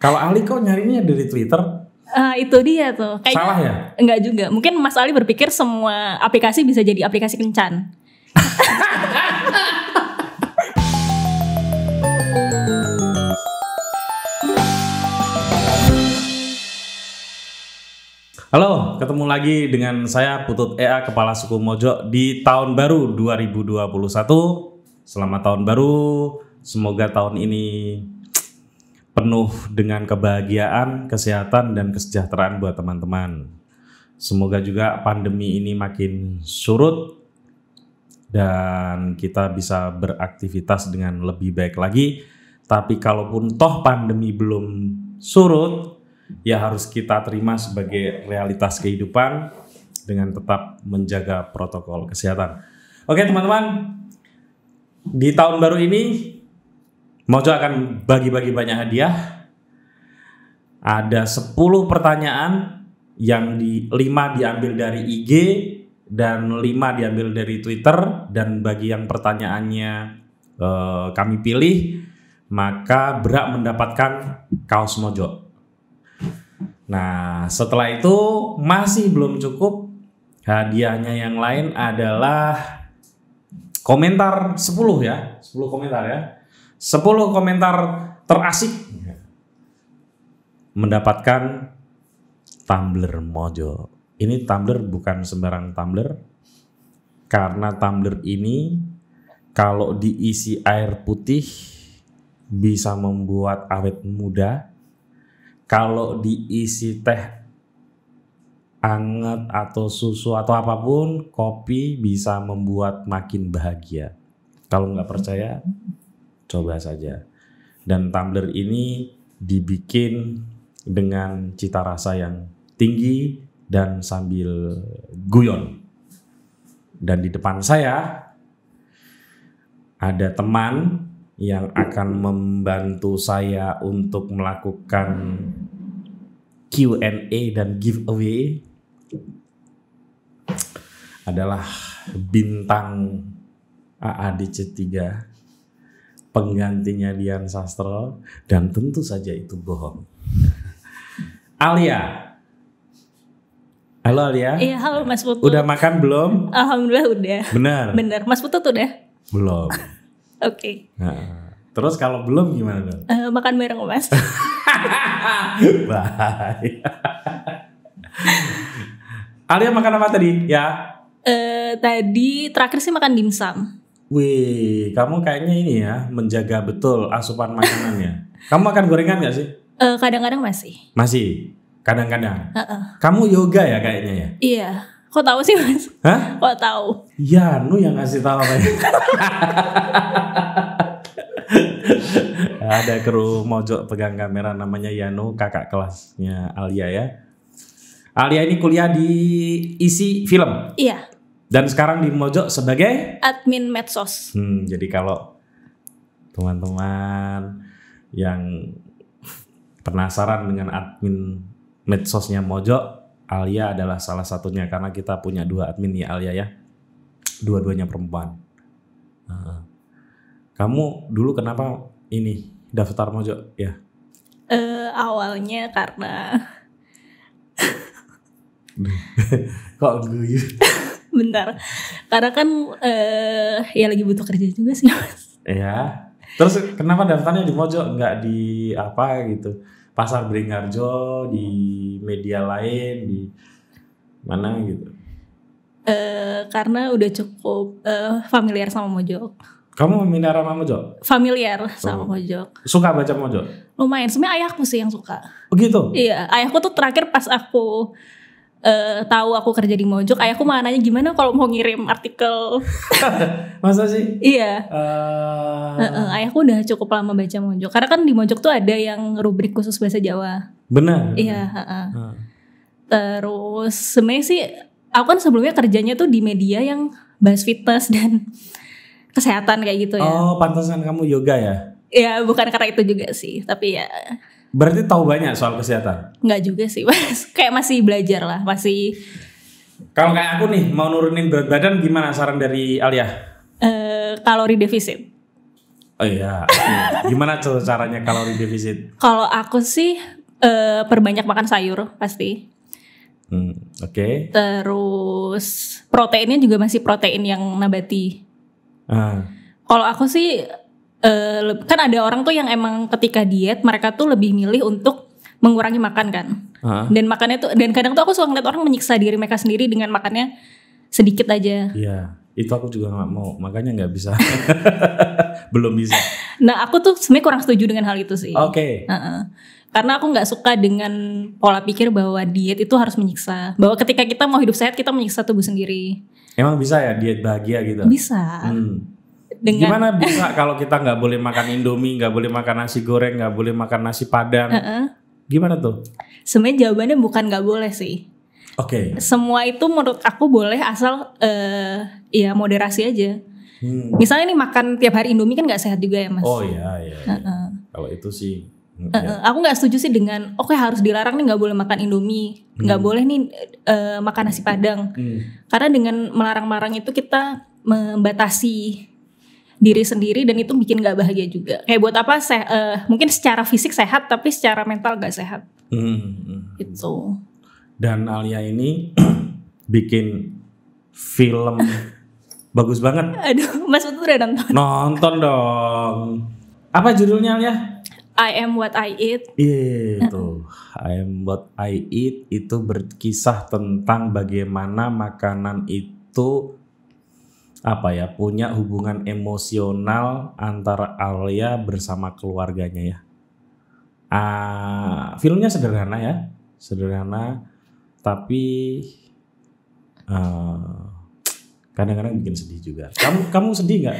Kalau Ali kok nyarinya dari Twitter? Uh, itu dia tuh. Kayak eh, Salah ya? Enggak juga. Mungkin Mas Ali berpikir semua aplikasi bisa jadi aplikasi kencan. Halo, ketemu lagi dengan saya Putut EA Kepala Suku Mojo di tahun baru 2021. Selamat tahun baru. Semoga tahun ini penuh dengan kebahagiaan, kesehatan, dan kesejahteraan buat teman-teman. Semoga juga pandemi ini makin surut dan kita bisa beraktivitas dengan lebih baik lagi. Tapi kalaupun toh pandemi belum surut, ya harus kita terima sebagai realitas kehidupan dengan tetap menjaga protokol kesehatan. Oke teman-teman, di tahun baru ini Mojo akan bagi-bagi banyak hadiah. Ada 10 pertanyaan yang di 5 diambil dari IG dan 5 diambil dari Twitter dan bagi yang pertanyaannya e, kami pilih maka berak mendapatkan kaos Mojo. Nah, setelah itu masih belum cukup. Hadiahnya yang lain adalah komentar 10 ya, 10 komentar ya 10 komentar terasik iya. mendapatkan tumbler Mojo. Ini tumbler bukan sembarang tumbler karena tumbler ini kalau diisi air putih bisa membuat awet muda. Kalau diisi teh anget atau susu atau apapun, kopi bisa membuat makin bahagia. Kalau nggak percaya, coba saja. Dan tumbler ini dibikin dengan cita rasa yang tinggi dan sambil guyon. Dan di depan saya ada teman yang akan membantu saya untuk melakukan Q&A dan giveaway adalah bintang AADC 3 penggantinya Dian Sastro dan tentu saja itu bohong. Alia. Halo Alia. Iya, halo Mas Putu. Udah makan belum? Alhamdulillah udah. Benar. Benar. Mas Putu tuh udah? Belum. Oke. okay. Nah, terus kalau belum gimana dong? Uh, eh, makan bareng Mas. Bye. Alia makan apa tadi? Ya. Uh, tadi terakhir sih makan dimsum. Wih, kamu kayaknya ini ya menjaga betul asupan makanannya. kamu makan gorengan gak sih? Uh, kadang-kadang masih. Masih, kadang-kadang. Uh-uh. Kamu yoga ya kayaknya ya? Iya. Kok tahu sih mas? Hah? Kok tahu? Ya, nu yang ngasih tahu apa ya? Ada kru mojok pegang kamera namanya Yano, kakak kelasnya Alia ya. Alia ini kuliah di isi film. Iya. Dan sekarang di Mojok sebagai admin medsos. Hmm, jadi kalau teman-teman yang penasaran dengan admin medsosnya Mojok Alia adalah salah satunya karena kita punya dua admin ya Alia ya. Dua-duanya perempuan. kamu dulu kenapa ini daftar Mojok ya? Uh, awalnya karena Kok guyu? bentar karena kan eh, ya lagi butuh kerja juga sih mas iya terus kenapa daftarnya di Mojok nggak di apa gitu pasar Beringharjo di media lain di mana gitu eh, karena udah cukup eh, familiar sama mojok kamu minat sama Mojok? Familiar sama oh. Mojok. Suka baca Mojok? Lumayan, sebenarnya ayahku sih yang suka. Begitu? Oh, iya, ayahku tuh terakhir pas aku uh, tahu aku kerja di Mojok, ayahku malah nanya gimana kalau mau ngirim artikel. Masa sih? iya. Uh... Eh. Uh, uh, ayahku udah cukup lama baca Mojok, karena kan di Mojok tuh ada yang rubrik khusus bahasa Jawa. Benar. Iya. Uh, uh. Uh. Terus sebenarnya sih, aku kan sebelumnya kerjanya tuh di media yang bahas fitness dan kesehatan kayak gitu ya. Oh, pantasan kamu yoga ya? Ya bukan karena itu juga sih, tapi ya Berarti tahu banyak soal kesehatan? Enggak juga sih, mas. kayak masih belajar lah, masih. Kalau kayak aku nih mau nurunin berat badan, gimana saran dari Alia? Uh, kalori defisit. Oh iya, gimana caranya kalori defisit? Kalau aku sih uh, perbanyak makan sayur pasti. Hmm, Oke. Okay. Terus proteinnya juga masih protein yang nabati. Uh. Kalau aku sih uh, kan ada orang tuh yang emang ketika diet mereka tuh lebih milih untuk mengurangi makan kan. Uh. Dan makannya tuh dan kadang tuh aku suka ngeliat orang menyiksa diri mereka sendiri dengan makannya sedikit aja. Iya, yeah, itu aku juga nggak mau, makanya nggak bisa, belum bisa. Nah, aku tuh sebenarnya kurang setuju dengan hal itu sih. Oke. Okay. Uh -uh. Karena aku nggak suka dengan pola pikir bahwa diet itu harus menyiksa, bahwa ketika kita mau hidup sehat kita menyiksa tubuh sendiri. Emang bisa ya diet bahagia gitu? Bisa. Hmm dengan gimana bisa kalau kita nggak boleh makan indomie nggak boleh makan nasi goreng nggak boleh makan nasi padang uh -uh. gimana tuh sebenarnya jawabannya bukan nggak boleh sih Oke. Okay. Semua itu menurut aku boleh asal uh, ya moderasi aja. Hmm. Misalnya nih makan tiap hari Indomie kan nggak sehat juga ya mas. Oh iya iya. iya. Kalau itu sih. Uh -uh. Aku nggak setuju sih dengan oke okay, harus dilarang nih nggak boleh makan Indomie, hmm. nggak hmm. boleh nih uh, makan nasi padang. Hmm. Karena dengan melarang-larang itu kita membatasi diri sendiri dan itu bikin gak bahagia juga kayak buat apa se uh, eh, mungkin secara fisik sehat tapi secara mental gak sehat hmm. hmm itu hmm. dan Alia ini bikin film bagus banget aduh Mas Putu udah nonton nonton dong apa judulnya Alia I am what I eat iya, itu I am what I eat itu berkisah tentang bagaimana makanan itu apa ya punya hubungan emosional antara Alia bersama keluarganya ya. Uh, filmnya sederhana ya, sederhana tapi kadang ah, kadang-kadang bikin sedih juga. Kamu kamu sedih nggak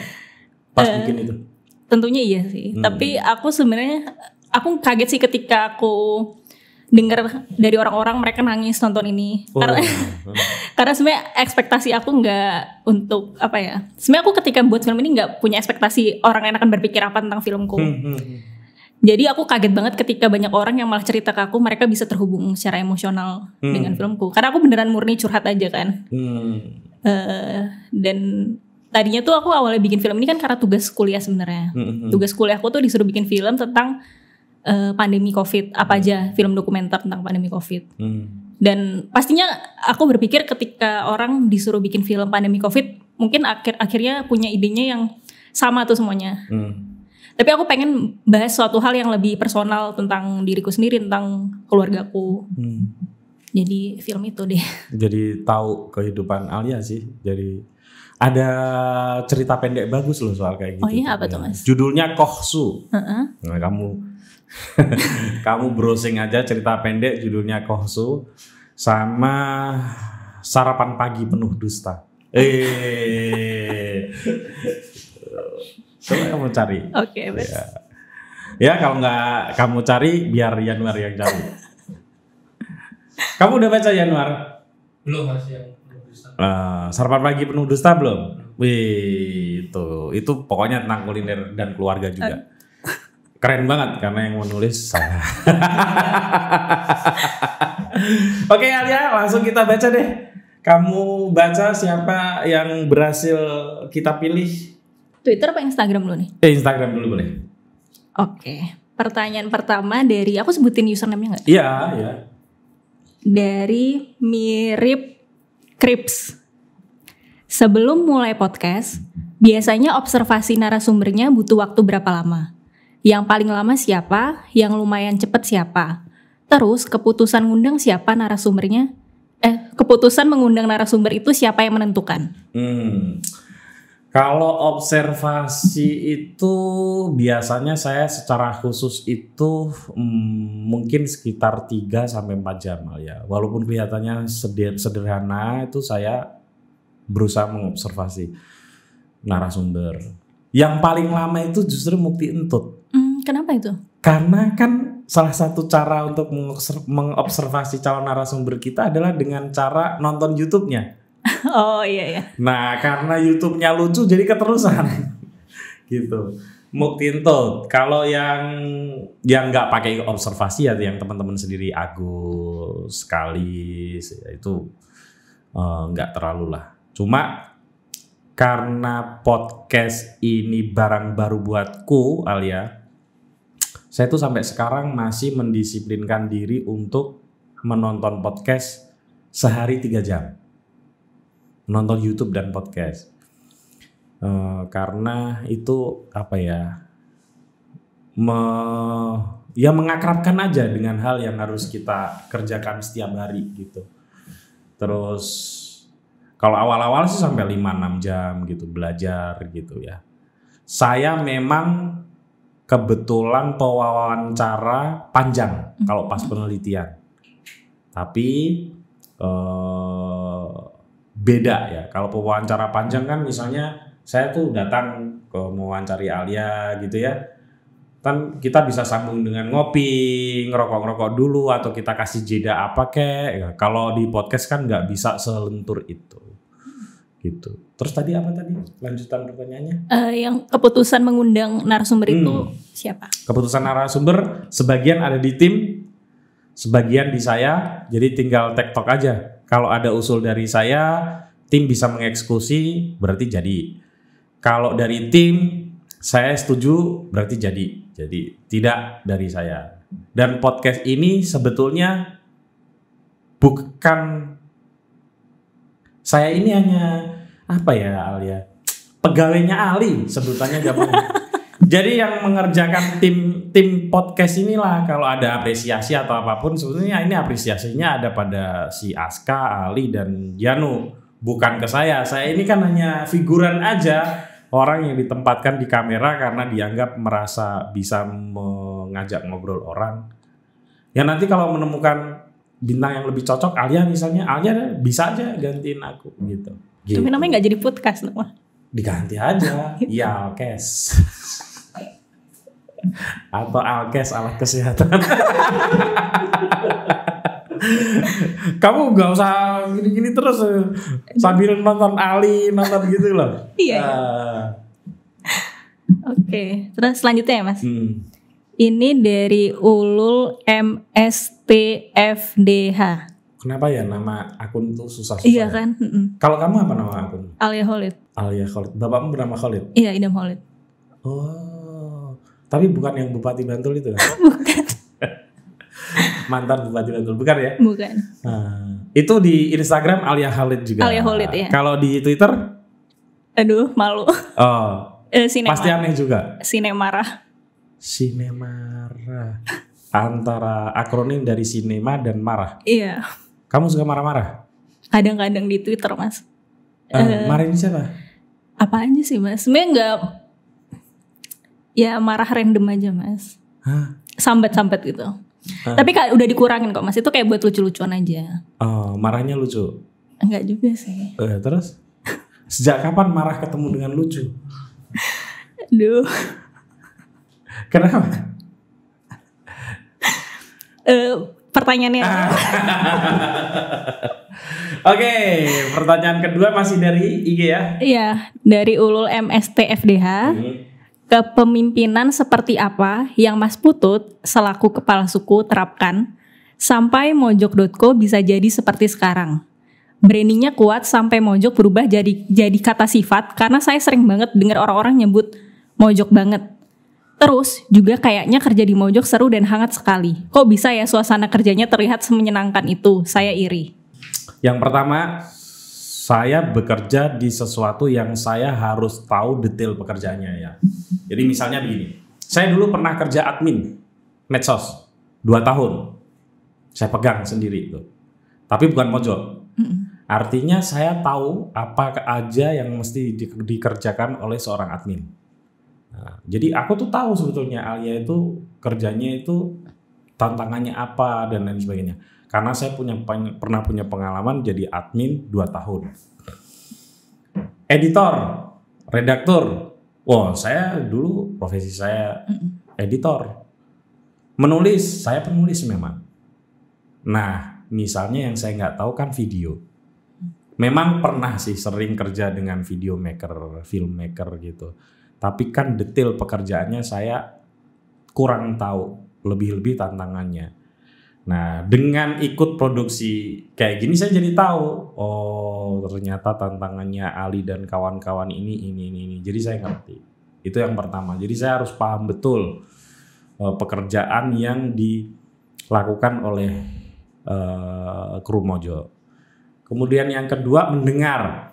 pas uh, bikin itu? Tentunya iya sih. Hmm. Tapi aku sebenarnya aku kaget sih ketika aku dengar dari orang-orang mereka nangis nonton ini oh. karena karena sebenarnya ekspektasi aku nggak untuk apa ya sebenarnya aku ketika buat film ini nggak punya ekspektasi orang lain akan berpikir apa tentang filmku hmm, hmm, hmm. jadi aku kaget banget ketika banyak orang yang malah cerita ke aku mereka bisa terhubung secara emosional hmm. dengan filmku karena aku beneran murni curhat aja kan hmm. uh, dan tadinya tuh aku awalnya bikin film ini kan karena tugas kuliah sebenarnya hmm, tugas kuliah aku tuh disuruh bikin film tentang uh, pandemi COVID apa hmm. aja film dokumenter tentang pandemi COVID. Hmm. Dan pastinya aku berpikir ketika orang disuruh bikin film pandemi COVID, mungkin akhir akhirnya punya idenya yang sama tuh semuanya. Hmm. Tapi aku pengen bahas suatu hal yang lebih personal tentang diriku sendiri, tentang keluargaku. Hmm. Jadi film itu deh. Jadi tahu kehidupan Alia sih. Jadi ada cerita pendek bagus loh soal kayak oh gitu. Oh iya apa tuh mas? Judulnya Kohsu. Uh -uh. Nah kamu Kamu browsing aja cerita pendek judulnya Kohsu sama sarapan pagi penuh dusta. Eh, coba kamu cari. Oke, okay, ya. ya kalau nggak kamu cari biar Januar yang cari. kamu udah baca Januar? Belum masih yang penuh dusta. Uh, sarapan pagi penuh dusta belum? Wih, itu itu pokoknya tentang kuliner dan keluarga juga. Uh keren banget karena yang menulis saya. Oke okay, Alia, langsung kita baca deh. Kamu baca siapa yang berhasil kita pilih? Twitter apa Instagram dulu nih? Eh, Instagram dulu boleh. Oke, pertanyaan pertama dari aku sebutin username-nya nggak? Iya, iya. Dari mirip Crips. Sebelum mulai podcast, biasanya observasi narasumbernya butuh waktu berapa lama? Yang paling lama siapa, yang lumayan cepat siapa. Terus keputusan ngundang siapa narasumbernya? Eh, keputusan mengundang narasumber itu siapa yang menentukan? Hmm. Kalau observasi itu biasanya saya secara khusus itu hmm, mungkin sekitar 3 sampai 4 jam ya. Walaupun kelihatannya sederhana itu saya berusaha mengobservasi narasumber. Yang paling lama itu justru Mukti Entut. Kenapa itu? Karena kan salah satu cara untuk mengobservasi calon narasumber kita adalah dengan cara nonton YouTube-nya. Oh iya iya. Nah karena YouTube-nya lucu jadi keterusan gitu. Muktinto, kalau yang yang nggak pakai observasi ya yang teman-teman sendiri Agus sekali itu eh, nggak uh, terlalu lah. Cuma karena podcast ini barang baru buatku Alia, saya tuh sampai sekarang masih mendisiplinkan diri untuk menonton podcast sehari tiga jam nonton YouTube dan podcast uh, karena itu apa ya me, ya mengakrabkan aja dengan hal yang harus kita kerjakan setiap hari gitu terus kalau awal-awal sih sampai 5-6 jam gitu belajar gitu ya saya memang kebetulan pewawancara panjang hmm. kalau pas penelitian. Tapi eh, beda ya. Kalau pewawancara panjang kan misalnya saya tuh datang ke mewawancari Alia gitu ya. Kan kita bisa sambung dengan ngopi, ngerokok-ngerokok dulu atau kita kasih jeda apa kek. Ya, kalau di podcast kan nggak bisa selentur itu gitu. Terus tadi apa tadi lanjutan pertanyaannya? Uh, yang keputusan mengundang narasumber hmm. itu siapa? Keputusan narasumber sebagian ada di tim, sebagian di saya. Jadi tinggal tektok aja. Kalau ada usul dari saya, tim bisa mengeksekusi, berarti jadi. Kalau dari tim saya setuju, berarti jadi. Jadi tidak dari saya. Dan podcast ini sebetulnya bukan saya ini hanya apa ya Al ya? Pegawainya Ali sebutannya gampang. Jadi yang mengerjakan tim tim podcast inilah kalau ada apresiasi atau apapun sebetulnya ini apresiasinya ada pada si Aska, Ali dan Janu bukan ke saya. Saya ini kan hanya figuran aja orang yang ditempatkan di kamera karena dianggap merasa bisa mengajak ngobrol orang. Ya nanti kalau menemukan bintang yang lebih cocok Alia misalnya Alia bisa aja gantiin aku gitu. gitu. Tapi namanya nggak jadi podcast nama. Diganti aja. Iya, Alkes Atau alkes alat kesehatan. Kamu gak usah gini-gini terus eh, sambil nonton Ali nonton gitu loh. Iya. Uh, Oke, okay. terus selanjutnya ya mas. Hmm ini dari Ulul MSTFDH. Kenapa ya nama akun tuh susah-susah? Iya ya? kan. mm Kalau kamu apa nama akun? Alia Khalid. Alia Khalid. Bapakmu bernama Khalid? Iya, Idam Khalid. Oh, tapi bukan yang Bupati Bantul itu? kan? bukan. Mantan Bupati Bantul, bukan ya? Bukan. Nah, itu di Instagram Alia Khalid juga. Alia Khalid ya. Kalau di Twitter? Aduh, malu. Oh. Eh, Pasti aneh juga. Sinemara. Sinemara. Antara akronim dari sinema dan marah. Iya. Kamu suka marah-marah? Kadang-kadang di Twitter, Mas. Uh, eh, uh, eh, marahin siapa? Apa aja sih, Mas? Sebenarnya enggak ya marah random aja, Mas. Hah? Sambat-sambat gitu. Uh. Tapi kayak udah dikurangin kok, Mas. Itu kayak buat lucu-lucuan aja. Oh, marahnya lucu. Enggak juga sih. Uh, terus sejak kapan marah ketemu dengan lucu? Duh. Kenapa? Uh, pertanyaannya. Ah. Oke, okay, pertanyaan kedua masih dari IG ya? Iya, dari Ulul MSTFDH. Hmm. Kepemimpinan seperti apa yang Mas Putut selaku kepala suku terapkan sampai mojok.co bisa jadi seperti sekarang? Brandingnya kuat sampai mojok berubah jadi jadi kata sifat karena saya sering banget dengar orang-orang nyebut mojok banget Terus juga kayaknya kerja di Mojok seru dan hangat sekali. Kok bisa ya suasana kerjanya terlihat semenyenangkan itu? Saya iri. Yang pertama, saya bekerja di sesuatu yang saya harus tahu detail pekerjaannya ya. Jadi misalnya begini, saya dulu pernah kerja admin medsos 2 tahun. Saya pegang sendiri itu. Tapi bukan Mojok. Artinya saya tahu apa aja yang mesti dikerjakan oleh seorang admin Nah, jadi aku tuh tahu sebetulnya Alia itu kerjanya itu tantangannya apa dan lain sebagainya. Karena saya punya pernah punya pengalaman jadi admin 2 tahun. Editor, redaktur. Wah, wow, saya dulu profesi saya editor. Menulis, saya penulis memang. Nah, misalnya yang saya nggak tahu kan video. Memang pernah sih sering kerja dengan video maker, filmmaker gitu tapi kan detail pekerjaannya saya kurang tahu, lebih-lebih tantangannya. Nah, dengan ikut produksi kayak gini saya jadi tahu, oh ternyata tantangannya Ali dan kawan-kawan ini ini ini ini. Jadi saya ngerti. Itu yang pertama. Jadi saya harus paham betul uh, pekerjaan yang dilakukan oleh uh, kru Mojo. Kemudian yang kedua mendengar.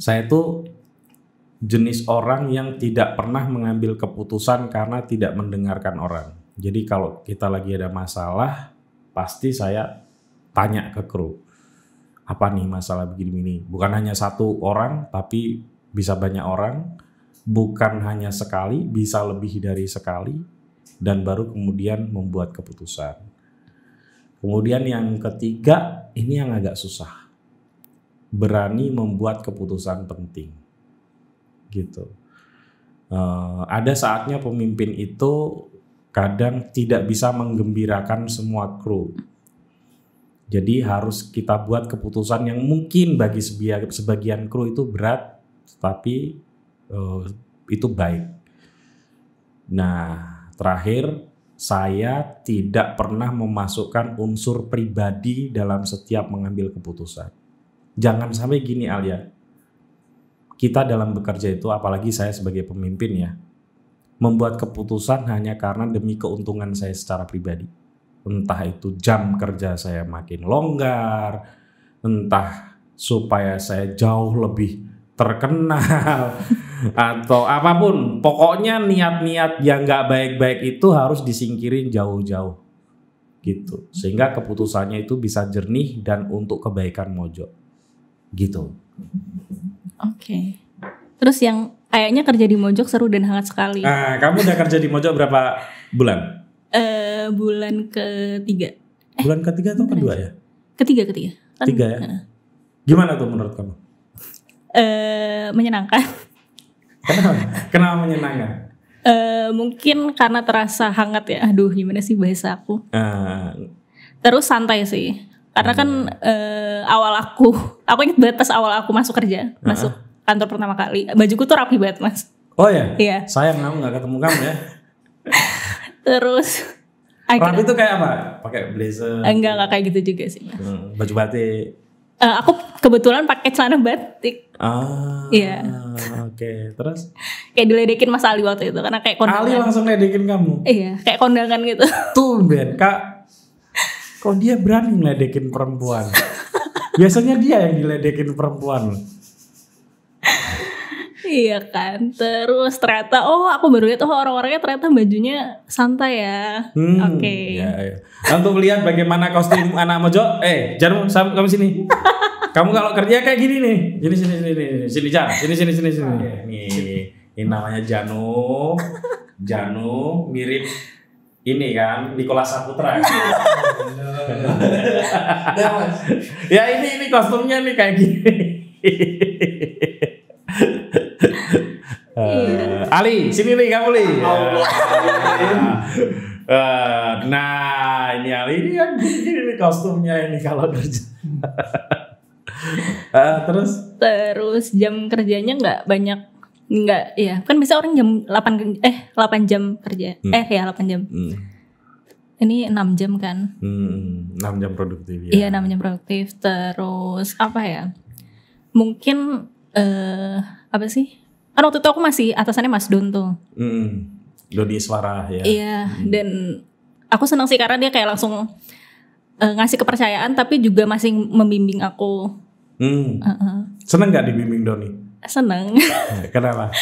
Saya tuh jenis orang yang tidak pernah mengambil keputusan karena tidak mendengarkan orang. Jadi kalau kita lagi ada masalah, pasti saya tanya ke kru. Apa nih masalah begini ini? Bukan hanya satu orang, tapi bisa banyak orang. Bukan hanya sekali, bisa lebih dari sekali. Dan baru kemudian membuat keputusan. Kemudian yang ketiga, ini yang agak susah. Berani membuat keputusan penting gitu. Uh, ada saatnya pemimpin itu kadang tidak bisa menggembirakan semua kru. Jadi harus kita buat keputusan yang mungkin bagi sebagian kru itu berat, tapi uh, eh, itu baik. Nah, terakhir saya tidak pernah memasukkan unsur pribadi dalam setiap mengambil keputusan. Jangan sampai gini Alia, kita dalam bekerja itu, apalagi saya sebagai pemimpin ya, membuat keputusan hanya karena demi keuntungan saya secara pribadi. Entah itu jam kerja saya makin longgar, entah supaya saya jauh lebih terkenal atau apapun. Pokoknya niat-niat yang nggak baik-baik itu harus disingkirin jauh-jauh gitu. Sehingga keputusannya itu bisa jernih dan untuk kebaikan Mojo. Gitu. Oke. Okay. Terus yang kayaknya kerja di Mojok seru dan hangat sekali. Nah, kamu udah kerja di Mojok berapa bulan? Eh, uh, bulan ketiga. Eh, bulan ketiga atau kedua ya? Ketiga, ketiga. Kan, Tiga ya. Uh. Gimana tuh menurut kamu? Eh, uh, menyenangkan. Kenapa? Kenapa menyenangkan? Uh, mungkin karena terasa hangat ya. Aduh, gimana sih bahasa aku? Uh. Terus santai sih karena kan uh, awal aku, aku inget banget pas awal aku masuk kerja, uh masuk kantor pertama kali, bajuku tuh rapi banget mas. Oh ya? Iya. Sayang kamu nggak ketemu kamu ya. Terus. Rapi itu kayak apa? Pakai blazer? Enggak, enggak kayak gitu juga sih mas. Hmm, baju batik. Uh, aku kebetulan pakai celana batik. Ah. Iya. Oke, okay. terus? kayak diledekin Mas Ali waktu itu karena kayak kondangan. Ali langsung ledekin kamu. Iya, kayak kondangan gitu. Tuh Ben, Kak Kok dia berani ngeledekin perempuan? Biasanya dia yang diledekin perempuan. Iya kan, terus ternyata oh aku baru lihat oh orang-orangnya ternyata bajunya santai ya. Hmm, Oke. Okay. Ya, ya. Nah, untuk melihat bagaimana kostum anak mojo, eh jarum kamu sini. kamu kalau kerja kayak gini nih, sini sini sini sini sini jar, sini sini sini sini. Nih, ini namanya Janu. Janu mirip ini kan Nikola Saputra. Iya, iya, iya. ya ini ini kostumnya nih kayak gini. uh, Ali, sini nih kamu li. uh, nah ini Ali ini yang gini nih kostumnya ini kalau kerja. uh, terus? Terus jam kerjanya nggak banyak Enggak, iya. Kan bisa orang jam 8 eh 8 jam kerja. Hmm. Eh ya 8 jam. Hmm. Ini 6 jam kan? Hmm, 6 jam produktif ya. Iya, 6 jam produktif. Terus apa ya? Mungkin eh apa sih? Kan waktu itu aku masih atasannya Mas Don tuh. Hmm. Dodi Suara ya. Iya, hmm. dan aku senang sih karena dia kayak langsung uh, ngasih kepercayaan tapi juga masih membimbing aku. Hmm. Uh -uh. Seneng gak dibimbing Doni? seneng. Nah, kenapa?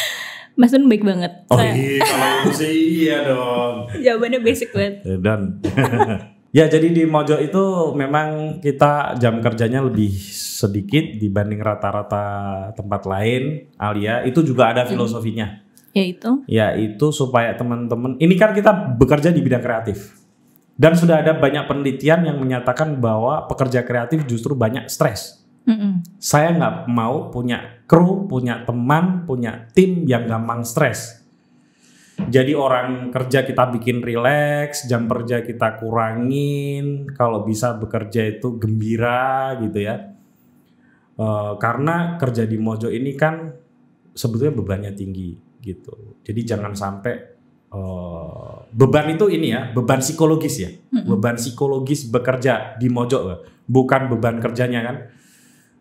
Mas Dun baik banget. Oh iya. iya, kalau sih iya dong. Jawabannya basic banget. Eh, Dan ya jadi di Mojo itu memang kita jam kerjanya lebih sedikit dibanding rata-rata tempat lain. Alia itu juga ada filosofinya. ya itu ya itu supaya teman-teman ini kan kita bekerja di bidang kreatif. Dan sudah ada banyak penelitian yang menyatakan bahwa pekerja kreatif justru banyak stres Mm-mm. Saya nggak mau punya kru, punya teman, punya tim yang gampang stres. Jadi orang kerja kita bikin rileks, jam kerja kita kurangin, kalau bisa bekerja itu gembira gitu ya. E, karena kerja di Mojo ini kan sebetulnya bebannya tinggi gitu. Jadi jangan sampai e, beban itu ini ya, beban psikologis ya, beban psikologis bekerja di Mojo, bukan beban kerjanya kan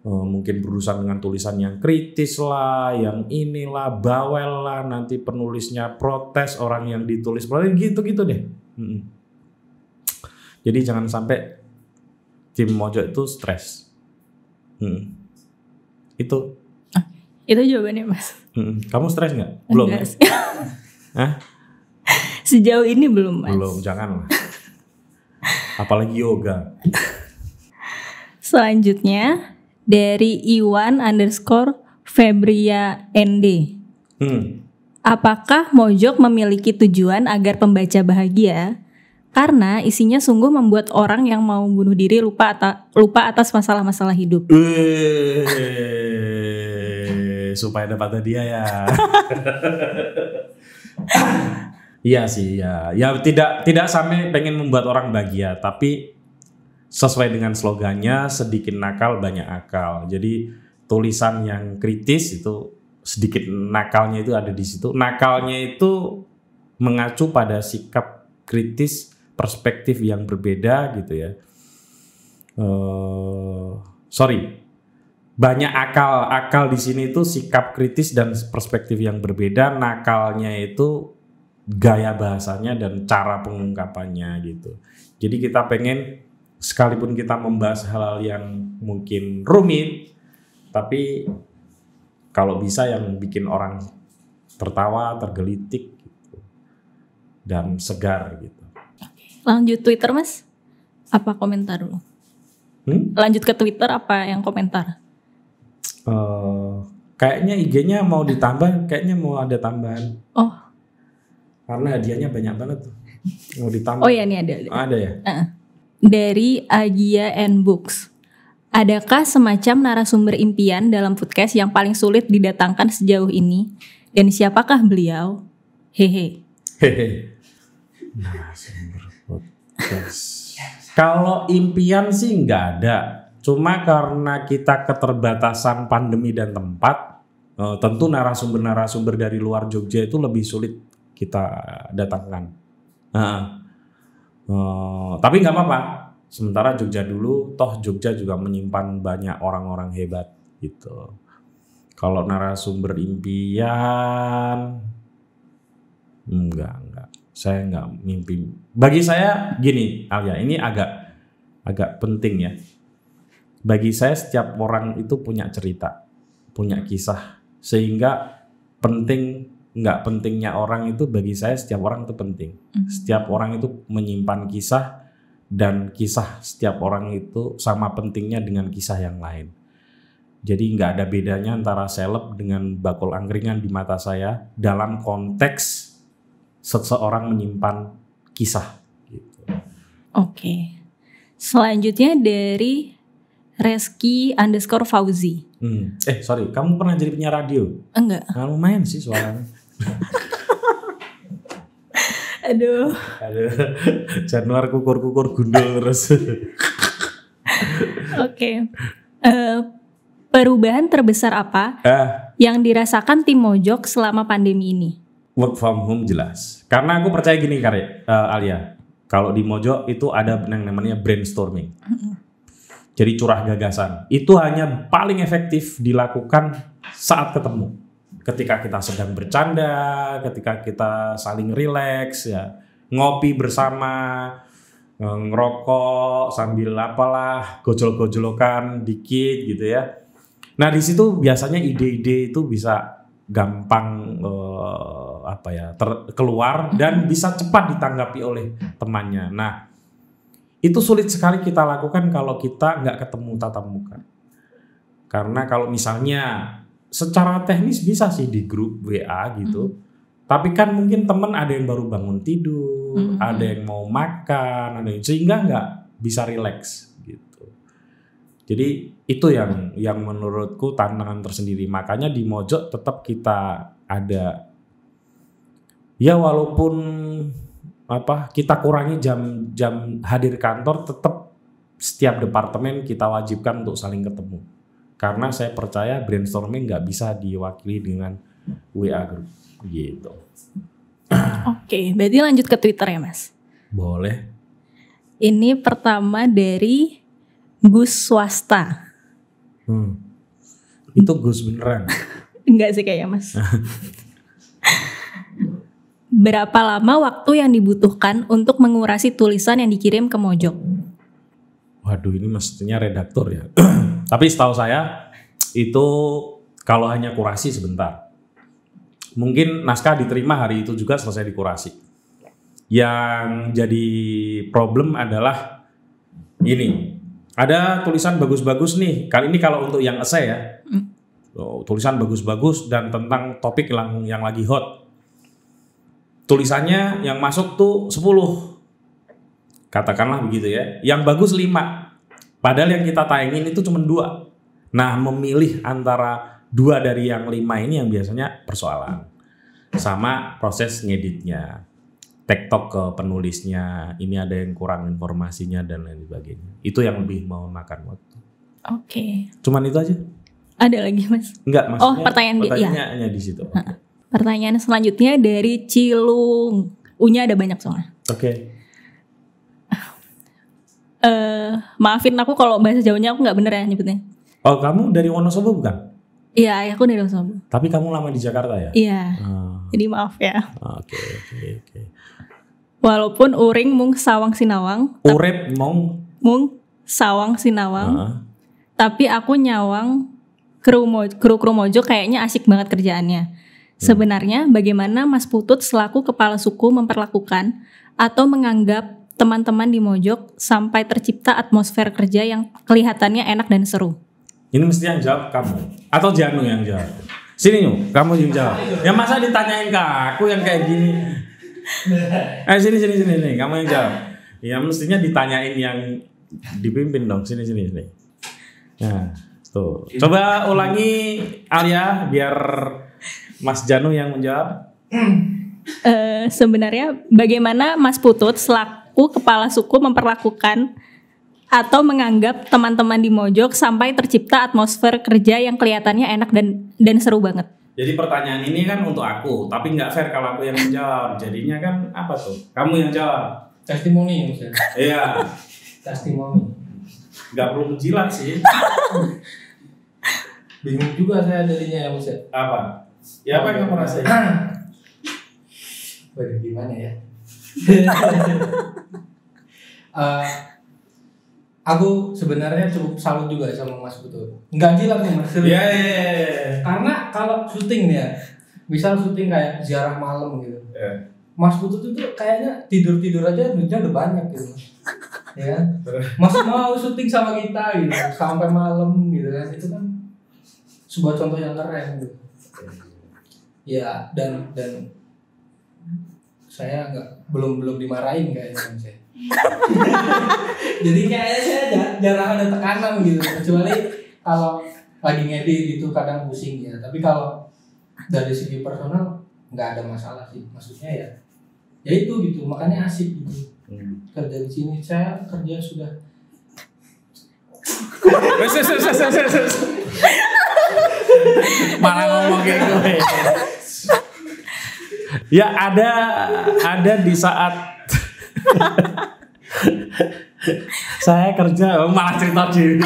Eh, mungkin berurusan dengan tulisan yang kritis lah, yang inilah, bawel lah, nanti penulisnya protes orang yang ditulis protes gitu-gitu deh. Hmm. Jadi jangan sampai tim mojo itu stres. Hmm. Itu. Ah, itu jawabannya mas. Hmm. Kamu stres nggak? Belum. Ya? Hah? Sejauh ini belum mas. Belum, jangan lah. Apalagi yoga. Selanjutnya, dari Iwan underscore Febria ND. Hmm. Apakah Mojok memiliki tujuan agar pembaca bahagia? Karena isinya sungguh membuat orang yang mau bunuh diri lupa atas, lupa atas masalah-masalah hidup. Eee, eh, supaya dapat dia ya. Iya sih ya. Ya tidak tidak sampai pengen membuat orang bahagia, tapi sesuai dengan slogannya sedikit nakal banyak akal. Jadi tulisan yang kritis itu sedikit nakalnya itu ada di situ. Nakalnya itu mengacu pada sikap kritis perspektif yang berbeda gitu ya. Uh, sorry, banyak akal akal di sini itu sikap kritis dan perspektif yang berbeda. Nakalnya itu gaya bahasanya dan cara pengungkapannya gitu. Jadi kita pengen sekalipun kita membahas hal-hal yang mungkin rumit, tapi kalau bisa yang bikin orang tertawa, tergelitik, gitu, dan segar gitu. Lanjut Twitter mas, apa komentar dulu? Hmm? Lanjut ke Twitter apa yang komentar? Uh, kayaknya IG-nya mau ditambah, kayaknya mau ada tambahan. Oh. Karena hadiahnya banyak banget tuh. Mau ditambah. Oh iya nih ada. Ada, ada ya? Uh -uh dari Agia and Books. Adakah semacam narasumber impian dalam podcast yang paling sulit didatangkan sejauh ini? Dan siapakah beliau? Hehe. Hehe. Narasumber podcast. Kalau impian sih nggak ada. Cuma karena kita keterbatasan pandemi dan tempat, eh, tentu narasumber-narasumber dari luar Jogja itu lebih sulit kita eh, datangkan. Nah, Oh, tapi nggak apa-apa. Sementara Jogja dulu, toh Jogja juga menyimpan banyak orang-orang hebat gitu. Kalau narasumber impian, enggak enggak. Saya enggak mimpi. Bagi saya gini, Alia, ini agak agak penting ya. Bagi saya setiap orang itu punya cerita, punya kisah, sehingga penting nggak pentingnya orang itu bagi saya setiap orang itu penting. Mm. Setiap orang itu menyimpan kisah dan kisah setiap orang itu sama pentingnya dengan kisah yang lain. Jadi nggak ada bedanya antara seleb dengan bakul angkringan di mata saya dalam konteks seseorang menyimpan kisah. Gitu. Oke. Selanjutnya dari Reski underscore Fauzi. Hmm. Eh sorry, kamu pernah jadi penyiar radio? Enggak. Nah, lumayan sih suaranya. Aduh. Aduh. Januar kukur-kukur gundul terus. Oke. okay. Uh, eh, perubahan terbesar apa uh. yang dirasakan tim Mojok selama pandemi ini? Work from home jelas. Karena aku percaya gini Kare, uh, eh, Alia. Kalau di Mojok itu ada yang namanya brainstorming. Jadi curah gagasan. Itu hanya paling efektif dilakukan saat ketemu ketika kita sedang bercanda, ketika kita saling rileks ya, ngopi bersama, eh, ngerokok sambil apalah, gojol-gojolokan dikit gitu ya. Nah, di situ biasanya ide-ide itu bisa gampang eh, apa ya, keluar dan mm-hmm. bisa cepat ditanggapi oleh temannya. Nah, itu sulit sekali kita lakukan kalau kita nggak ketemu tatap muka. Karena kalau misalnya secara teknis bisa sih di grup WA gitu. Mm-hmm. Tapi kan mungkin temen ada yang baru bangun tidur, mm-hmm. ada yang mau makan, ada yang sehingga nggak bisa rileks gitu. Jadi itu yang mm-hmm. yang menurutku tantangan tersendiri. Makanya di Mojok tetap kita ada ya walaupun apa kita kurangi jam jam hadir kantor tetap setiap departemen kita wajibkan untuk saling ketemu karena saya percaya brainstorming nggak bisa diwakili dengan WA group gitu. Oke, berarti lanjut ke Twitter ya mas? Boleh. Ini pertama dari Gus swasta. Hmm. Itu Gus beneran? Enggak sih kayaknya mas. Berapa lama waktu yang dibutuhkan untuk mengurasi tulisan yang dikirim ke Mojok? waduh ini mestinya redaktur ya. Tapi setahu saya itu kalau hanya kurasi sebentar. Mungkin naskah diterima hari itu juga selesai dikurasi. Yang jadi problem adalah ini. Ada tulisan bagus-bagus nih. Kali ini kalau untuk yang esai ya. Hmm. Oh, tulisan bagus-bagus dan tentang topik yang, yang lagi hot. Tulisannya yang masuk tuh 10 Katakanlah begitu ya. Yang bagus 5. Padahal yang kita tayangin itu cuma dua. Nah, memilih antara dua dari yang lima ini yang biasanya persoalan. Sama proses ngeditnya. tektok ke penulisnya, ini ada yang kurang informasinya dan lain sebagainya. Itu yang lebih mau makan waktu. Oke. Okay. Cuman itu aja. Ada lagi mas? Enggak, mas oh, pertanyaan iya. pertanyaannya iya. hanya di situ. Pertanyaan selanjutnya dari Cilung. Unya ada banyak soalnya. Oke. Okay uh, maafin aku kalau bahasa Jawanya aku nggak bener ya nyebutnya. Oh, kamu dari Wonosobo bukan? Iya, iya aku dari Wonosobo. Tapi kamu lama di Jakarta ya? Iya. Hmm. Jadi maaf ya. Ah, oke, oke, oke. Walaupun uring mung sawang sinawang. Urep mung mung sawang sinawang. Ah. Tapi aku nyawang kru kru kru mojo kayaknya asik banget kerjaannya. Hmm. Sebenarnya bagaimana Mas Putut selaku kepala suku memperlakukan atau menganggap teman-teman di Mojok sampai tercipta atmosfer kerja yang kelihatannya enak dan seru? Ini mesti yang jawab kamu atau Janu yang jawab. Sini yuk, kamu yang jawab. Ya masa ditanyain ke aku yang kayak gini. Eh sini sini sini sini, kamu yang jawab. Ya mestinya ditanyain yang dipimpin dong. Sini sini sini. Nah, tuh. Coba ulangi Arya biar Mas Janu yang menjawab. Uh, sebenarnya bagaimana Mas Putut selaku suku, kepala suku memperlakukan atau menganggap teman-teman di mojok sampai tercipta atmosfer kerja yang kelihatannya enak dan dan seru banget. Jadi pertanyaan ini kan untuk aku, tapi nggak fair kalau aku yang menjawab. Jadinya kan apa tuh? Kamu yang jawab. Testimoni maksudnya. Iya. Testimoni. Gak perlu menjilat sih. Bingung juga saya jadinya ya maksudnya. Apa? Ya apa yang kamu rasain? Waduh gimana ya? uh, aku sebenarnya cukup salut juga ya sama Mas Putu. Enggak gila nih Mas. Iya, yeah, iya, yeah, iya. Yeah. Karena kalau syuting ya, misal syuting kayak ziarah malam gitu. Yeah. Mas Putu tuh, tuh kayaknya tidur-tidur aja duitnya udah banyak gitu. ya. Mas mau syuting sama kita gitu sampai malam gitu kan. Itu kan sebuah contoh yang keren gitu. Ya, dan dan saya nggak belum belum dimarahin kayaknya sama saya jadi kayaknya saya jarang ada tekanan gitu kecuali kalau lagi ngedit itu kadang pusing ya tapi kalau dari segi personal nggak ada masalah sih maksudnya ya ya itu gitu makanya asik gitu hmm. kerja di sini saya kerja sudah malah ngomong kayak gue gitu ya ada ada di saat saya kerja oh, malah cerita diri.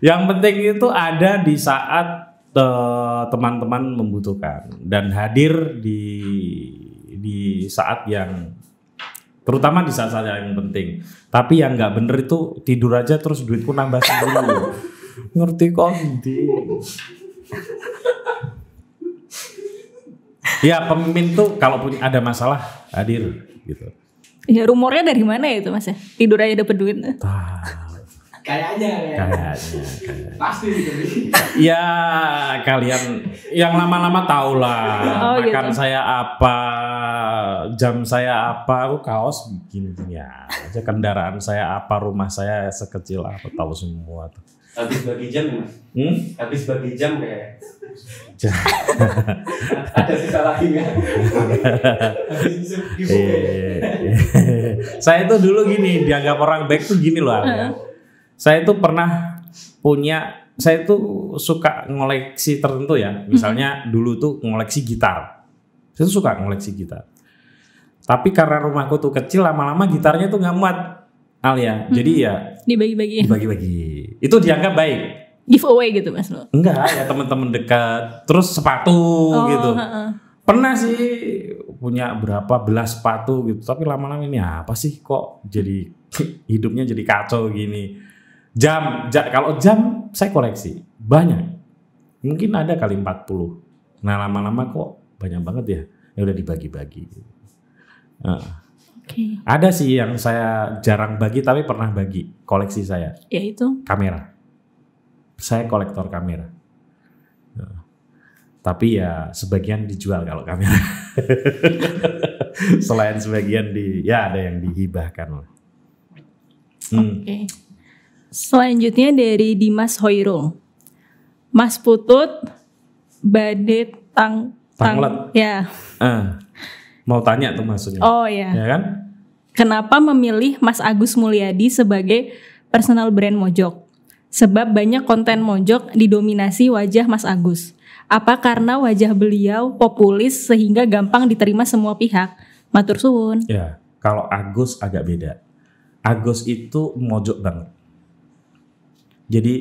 yang penting itu ada di saat eh, teman-teman membutuhkan dan hadir di di saat yang terutama di saat-saat yang penting. Tapi yang nggak bener itu tidur aja terus duitku nambah sendiri. Ngerti kok? ya pemimpin tuh kalau punya ada masalah hadir gitu. Ya rumornya dari mana ya itu mas ya? Tidur aja dapet duit. Tahu. Kayaknya, ya. kayaknya pasti gitu ya kalian yang lama-lama tau lah oh, makan gitu. saya apa jam saya apa aku kaos bikin ya aja kendaraan saya apa rumah saya sekecil apa tahu semua tuh habis bagi jam ya mas hmm? habis bagi jam kayak ada sisa lagi ya. iya, nggak iya, iya. saya tuh dulu gini dianggap orang baik tuh gini loh uh. saya tuh pernah punya saya tuh suka ngoleksi tertentu ya misalnya mm-hmm. dulu tuh ngoleksi gitar saya tuh suka ngoleksi gitar tapi karena rumahku tuh kecil lama-lama gitarnya tuh nggak muat ya, jadi mm-hmm. ya dibagi-bagi dibagi-bagi itu dianggap baik giveaway gitu mas lo enggak ya teman-teman dekat terus sepatu oh, gitu uh -uh. pernah sih punya berapa belas sepatu gitu tapi lama-lama ini apa sih kok jadi hidupnya jadi kacau gini jam, jam kalau jam saya koleksi banyak mungkin ada kali 40 nah lama-lama kok banyak banget ya ya udah dibagi-bagi uh. Okay. Ada sih yang saya jarang bagi tapi pernah bagi koleksi saya. Yaitu? Kamera. Saya kolektor kamera. Tapi ya sebagian dijual kalau kamera. Selain sebagian di ya ada yang dihibahkan. Hmm. Oke. Okay. Selanjutnya dari Dimas Hoirul. Mas Putut Badet Tang Tanglet. Tang, ya. Uh mau tanya tuh maksudnya. Oh iya. Ya kan? Kenapa memilih Mas Agus Mulyadi sebagai personal brand Mojok? Sebab banyak konten Mojok didominasi wajah Mas Agus. Apa karena wajah beliau populis sehingga gampang diterima semua pihak? Matur suwun. Ya, kalau Agus agak beda. Agus itu mojok banget. Jadi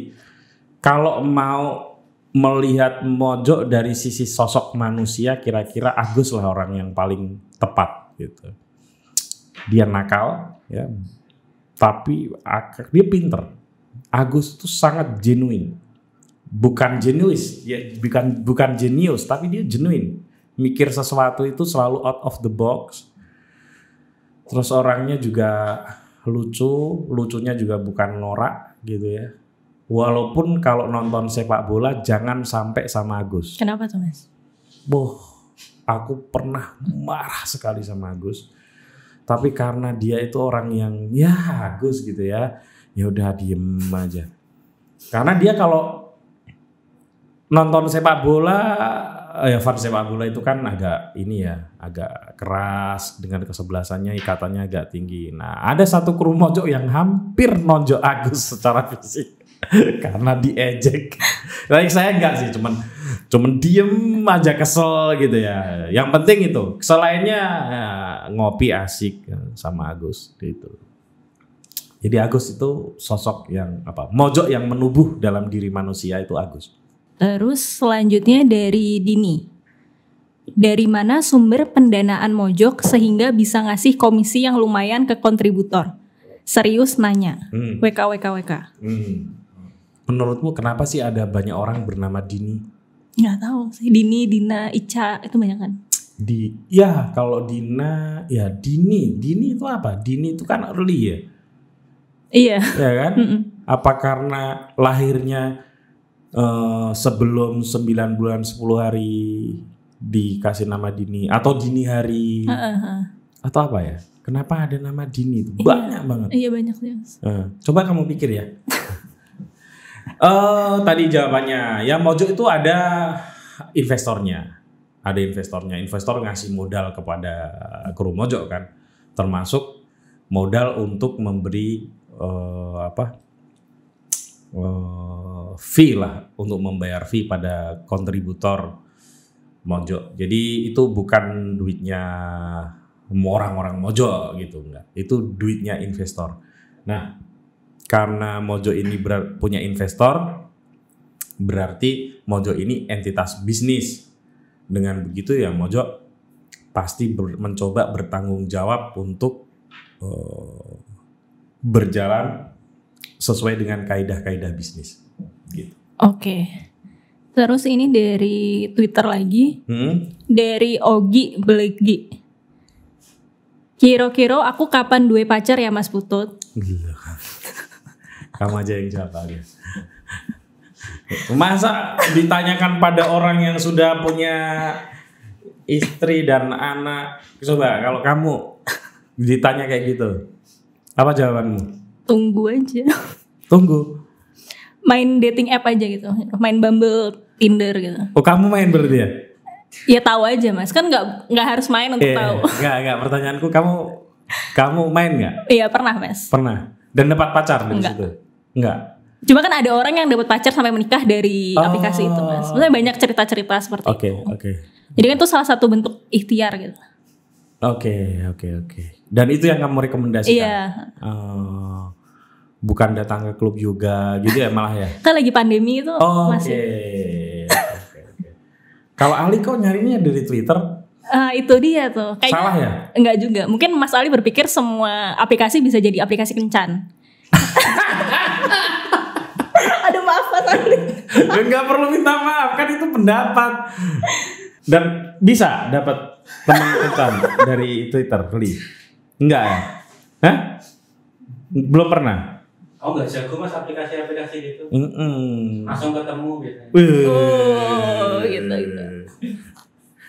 kalau mau melihat Mojo dari sisi sosok manusia kira-kira Agus lah orang yang paling tepat gitu. Dia nakal ya, tapi dia pinter. Agus itu sangat genuine. Bukan jenius, ya bukan bukan jenius, tapi dia genuine. Mikir sesuatu itu selalu out of the box. Terus orangnya juga lucu, lucunya juga bukan norak gitu ya Walaupun kalau nonton sepak bola jangan sampai sama Agus. Kenapa tuh mas? Boh, aku pernah marah sekali sama Agus. Tapi karena dia itu orang yang ya Agus gitu ya, ya udah diem aja. Karena dia kalau nonton sepak bola eh, ya fans sepak bola itu kan agak ini ya agak keras dengan kesebelasannya ikatannya agak tinggi. Nah ada satu kru yang hampir nonjok Agus secara fisik. karena diejek. Tapi saya enggak sih, cuman cuman diem aja kesel gitu ya. Yang penting itu selainnya ya, ngopi asik sama Agus gitu. Jadi Agus itu sosok yang apa? Mojok yang menubuh dalam diri manusia itu Agus. Terus selanjutnya dari Dini. Dari mana sumber pendanaan Mojok sehingga bisa ngasih komisi yang lumayan ke kontributor? Serius nanya. Hmm. WK WK WK. Hmm Menurutmu kenapa sih ada banyak orang bernama Dini? Nggak tahu sih. Dini, Dina, Ica itu banyak kan? Di, ya kalau Dina, ya Dini, Dini itu apa? Dini itu kan early ya. Iya. Ya kan? Mm -mm. Apa karena lahirnya uh, sebelum 9 bulan 10 hari dikasih nama Dini atau Dini hari? Uh, -huh. Atau apa ya? Kenapa ada nama Dini itu? Iya. Banyak iya, banget. Iya banyak ya. Uh, coba kamu pikir ya. uh, tadi jawabannya, ya Mojo itu ada investornya, ada investornya. Investor ngasih modal kepada kru Mojo kan, termasuk modal untuk memberi uh, apa uh, fee lah untuk membayar fee pada kontributor Mojo. Jadi itu bukan duitnya orang-orang Mojo gitu enggak. Itu duitnya investor. Nah, karena Mojo ini ber, punya investor, berarti Mojo ini entitas bisnis. Dengan begitu ya Mojo pasti ber, mencoba bertanggung jawab untuk uh, berjalan sesuai dengan kaidah-kaidah bisnis. Gitu. Oke. Okay. Terus ini dari Twitter lagi, hmm? dari Ogi Belegi. Kiro-kiro aku kapan dua pacar ya Mas Putut? Gila. Kamu aja yang jawab Alias. Masa ditanyakan pada orang yang sudah punya istri dan anak. Coba kalau kamu ditanya kayak gitu. Apa jawabanmu? Tunggu aja. Tunggu. Main dating app aja gitu. Main Bumble, Tinder gitu. Oh, kamu main berarti ya? Ya tahu aja, Mas. Kan nggak nggak harus main untuk yeah, tahu. nggak nggak Pertanyaanku kamu kamu main nggak? Iya, pernah, Mas. Pernah. Dan dapat pacar dari situ? Enggak. Cuma kan ada orang yang dapat pacar sampai menikah dari oh. aplikasi itu, Mas. Maksudnya banyak cerita-cerita seperti okay, itu. Oke, okay. oke. Jadi kan itu salah satu bentuk ikhtiar gitu. Oke, okay, oke, okay, oke. Okay. Dan itu yang kamu rekomendasikan. Iya. Uh, bukan datang ke klub juga jadi gitu ya malah ya. kan lagi pandemi itu oh, masih. Oke. Okay. okay. Kalau Ali kok nyarinya dari Twitter? Uh, itu dia tuh. Kayaknya, Salah ya? Enggak juga. Mungkin Mas Ali berpikir semua aplikasi bisa jadi aplikasi kencan. Ada maaf Mas Andri. Dan gak perlu minta maaf kan itu pendapat. Dan bisa dapat teman teman dari Twitter, Li. Enggak ya? Hah? Belum pernah. Oh nggak jago mas aplikasi-aplikasi gitu. Mm -mm. Langsung ketemu gitu. Oh gitu gitu.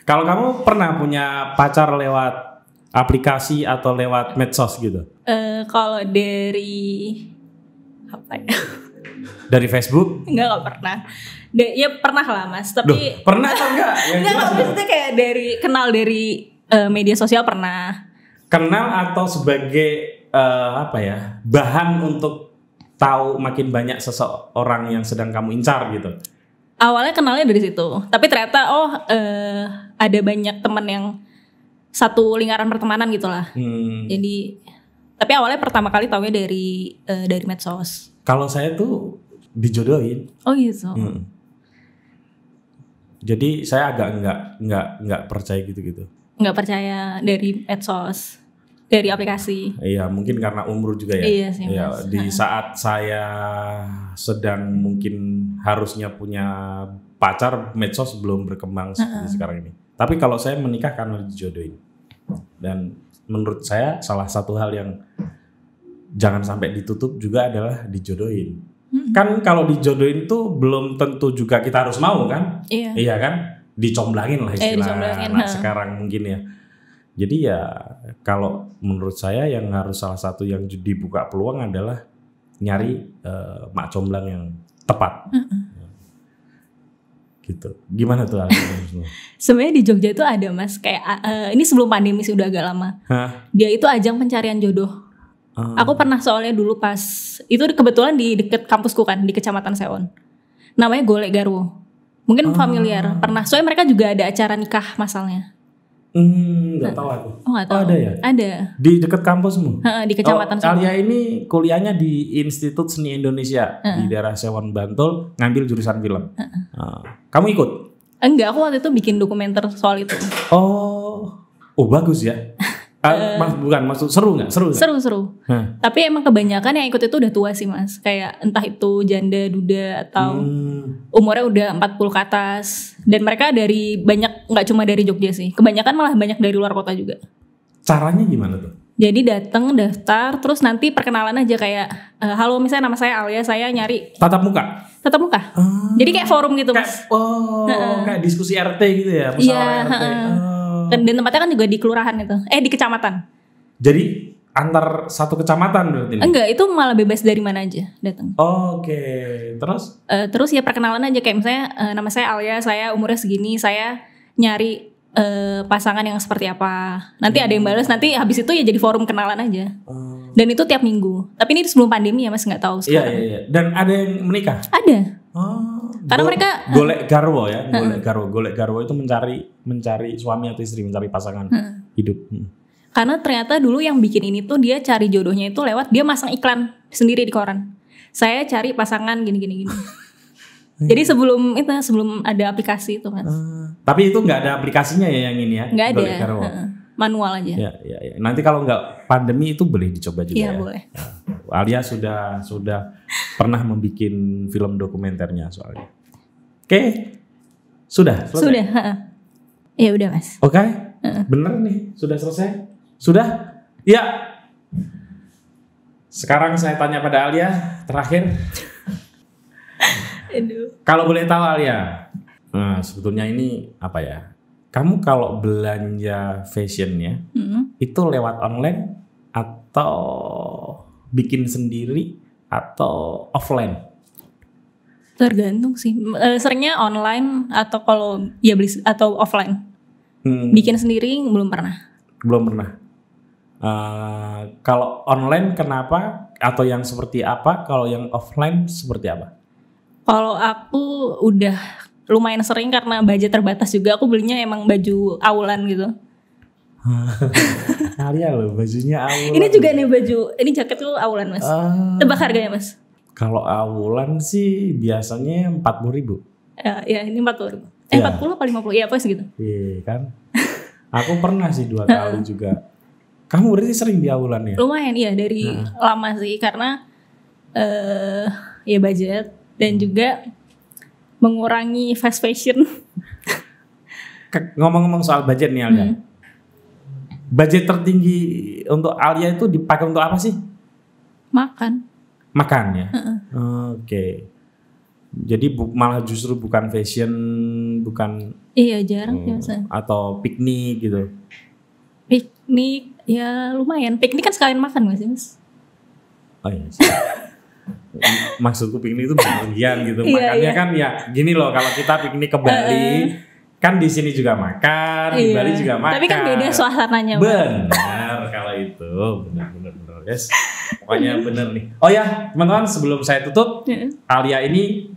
Kalau kamu pernah punya pacar lewat aplikasi atau lewat medsos gitu? Eh uh, kalau dari apa ya? Dari Facebook? Enggak, enggak pernah. De, ya pernah lah mas, tapi Duh, pernah atau enggak? enggak, enggak maksudnya kayak dari kenal dari uh, media sosial pernah. Kenal atau sebagai uh, apa ya bahan untuk tahu makin banyak seseorang yang sedang kamu incar gitu? Awalnya kenalnya dari situ, tapi ternyata oh uh, ada banyak teman yang satu lingkaran pertemanan gitulah. Hmm. Jadi tapi awalnya pertama kali taunya dari uh, dari medsos. Kalau saya tuh dijodohin. Oh so. Gitu. Hmm. Jadi saya agak nggak nggak nggak percaya gitu-gitu. Nggak percaya dari medsos dari aplikasi. Iya, mungkin karena umur juga ya. Iya sih. Iya, di saat saya sedang mungkin harusnya punya pacar, medsos belum berkembang seperti uh -uh. sekarang ini. Tapi kalau saya menikah karena dijodohin. Dan menurut saya salah satu hal yang jangan sampai ditutup juga adalah dijodohin. Hmm. Kan kalau dijodohin tuh belum tentu juga kita harus mau kan? Iya, iya kan? Dicomblangin lah eh, istilah eh, dicomblangin, anak nah. sekarang mungkin ya. Jadi ya kalau menurut saya yang harus salah satu yang dibuka peluang adalah nyari uh, mak comblang yang tepat. Hmm. hmm gitu. Gimana tuh Sebenarnya di Jogja itu ada mas kayak uh, ini sebelum pandemi sih udah agak lama. Hah? Dia itu ajang pencarian jodoh. Hmm. Aku pernah soalnya dulu pas itu kebetulan di deket kampusku kan di Kecamatan Seon Namanya Golek Garwo. Mungkin ah. familiar. Pernah soalnya mereka juga ada acara nikah masalnya. Hmm, nggak tahu aku. Oh, gak oh, tahu. Oh, ada ya? Ada. Di dekat kampusmu? Heeh, di kecamatan. Oh, Alia ini kuliahnya di Institut Seni Indonesia di daerah Sewon Bantul, ngambil jurusan film. He ah, kamu ikut? Enggak, aku waktu itu bikin dokumenter soal itu. Oh, oh bagus ya. Uh, mas, bukan maksud seru nggak seru gak? seru seru huh. tapi emang kebanyakan yang ikut itu udah tua sih mas kayak entah itu janda duda atau hmm. umurnya udah 40 ke atas dan mereka dari banyak nggak cuma dari Jogja sih kebanyakan malah banyak dari luar kota juga caranya gimana tuh jadi datang daftar terus nanti perkenalan aja kayak e, halo misalnya nama saya Alia saya nyari tatap muka tatap muka hmm. jadi kayak forum gitu kayak, oh uh -uh. kayak diskusi RT gitu ya musyawarah yeah, RT uh -uh. Dan dan tempatnya kan juga di kelurahan itu. Eh di kecamatan. Jadi antar satu kecamatan berarti? Enggak, itu malah bebas dari mana aja datang. Oke, okay. terus? Uh, terus ya perkenalan aja kayak misalnya uh, nama saya Alia, saya umurnya segini, saya nyari uh, pasangan yang seperti apa. Nanti hmm. ada yang hmm. balas, nanti habis itu ya jadi forum kenalan aja. Hmm. Dan itu tiap minggu. Tapi ini sebelum pandemi ya Mas nggak tahu iya, sekarang. Iya, iya, iya. Dan ada yang menikah? Ada. Oh. Karena go, mereka eh. golek garwo ya, hmm. golek garwo. Golek garwo itu mencari mencari suami atau istri, mencari pasangan hmm. hidup. Hmm. Karena ternyata dulu yang bikin ini tuh dia cari jodohnya itu lewat dia masang iklan sendiri di koran. Saya cari pasangan gini gini gini. Jadi sebelum itu sebelum ada aplikasi itu kan. Uh, tapi itu nggak ada aplikasinya ya yang ini ya? Nggak ada. Uh, manual aja. Ya, ya, ya. Nanti kalau nggak pandemi itu boleh dicoba juga. Iya ya. boleh. Ya. Alia sudah sudah pernah membuat film dokumenternya soalnya. Oke, sudah selesai. sudah ya udah mas oke okay. bener nih sudah selesai sudah ya sekarang saya tanya pada Alia terakhir kalau boleh tahu Alia nah, sebetulnya ini apa ya kamu kalau belanja fashionnya mm-hmm. itu lewat online atau bikin sendiri atau offline Tergantung sih. Eh, seringnya online atau kalau ya beli atau offline. Hmm. Bikin sendiri belum pernah. Belum pernah. Uh, kalau online kenapa atau yang seperti apa? Kalau yang offline seperti apa? Kalau aku udah lumayan sering karena budget terbatas juga aku belinya emang baju awulan gitu. Alia nah, loh bajunya awulan. Ini juga nih baju, ini jaket tuh awulan mas. Uh, Tebak harganya mas? Kalau awulan sih biasanya empat puluh ribu. Ya, ya ini empat puluh ribu. Eh ya. empat puluh apa lima puluh? Iya apa segitu? Iya kan. Aku pernah sih dua kali juga. Kamu berarti sering di awulan ya? Lumayan iya dari nah. lama sih karena uh, ya budget dan hmm. juga mengurangi fast fashion. Ngomong-ngomong soal budget nih Alia. Hmm. Budget tertinggi untuk Alia itu dipakai untuk apa sih? Makan. Makan ya. Uh-uh. Oke. Okay. Jadi bu, malah justru bukan fashion, bukan Iya, jarang hmm, biasanya. Atau piknik gitu. Piknik ya lumayan. Piknik kan sekalian makan Mas. Mas. Oh iya. Maksudku piknik itu bagian gitu. Iya, Makanya iya. kan ya gini loh kalau kita piknik ke Bali kan di sini juga makan, iya. di Bali juga makan. Tapi kan beda suasananya. Benar kalau itu, benar benar. Pokoknya bener nih. Oh ya, teman-teman sebelum saya tutup, yeah. Alia ini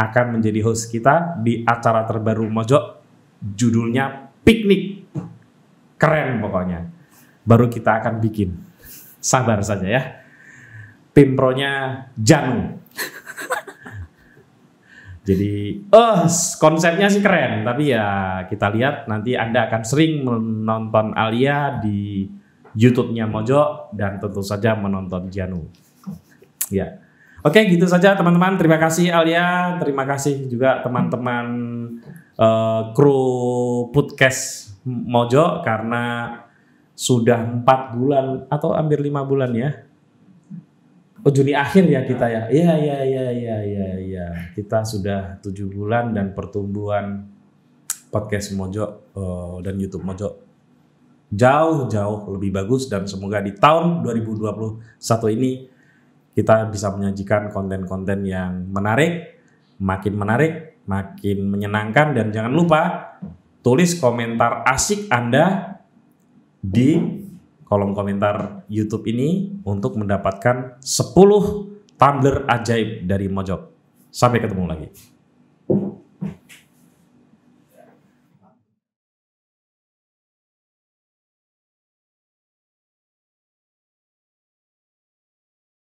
akan menjadi host kita di acara terbaru Mojok. Judulnya Piknik. Keren pokoknya. Baru kita akan bikin. Sabar saja ya. Tim pronya Janu. Jadi, eh oh, konsepnya sih keren, tapi ya kita lihat nanti Anda akan sering menonton Alia di YouTube-nya Mojo dan tentu saja menonton Janu. Ya. Oke, gitu saja teman-teman. Terima kasih Alia, terima kasih juga teman-teman uh, kru podcast Mojo karena sudah empat bulan atau hampir lima bulan ya. Oh Juni akhir ya kita ya. Iya iya iya iya iya iya. Kita sudah tujuh bulan dan pertumbuhan podcast Mojo uh, dan YouTube Mojo jauh-jauh lebih bagus dan semoga di tahun 2021 ini kita bisa menyajikan konten-konten yang menarik, makin menarik, makin menyenangkan dan jangan lupa tulis komentar asik Anda di kolom komentar YouTube ini untuk mendapatkan 10 tumbler ajaib dari Mojok. Sampai ketemu lagi.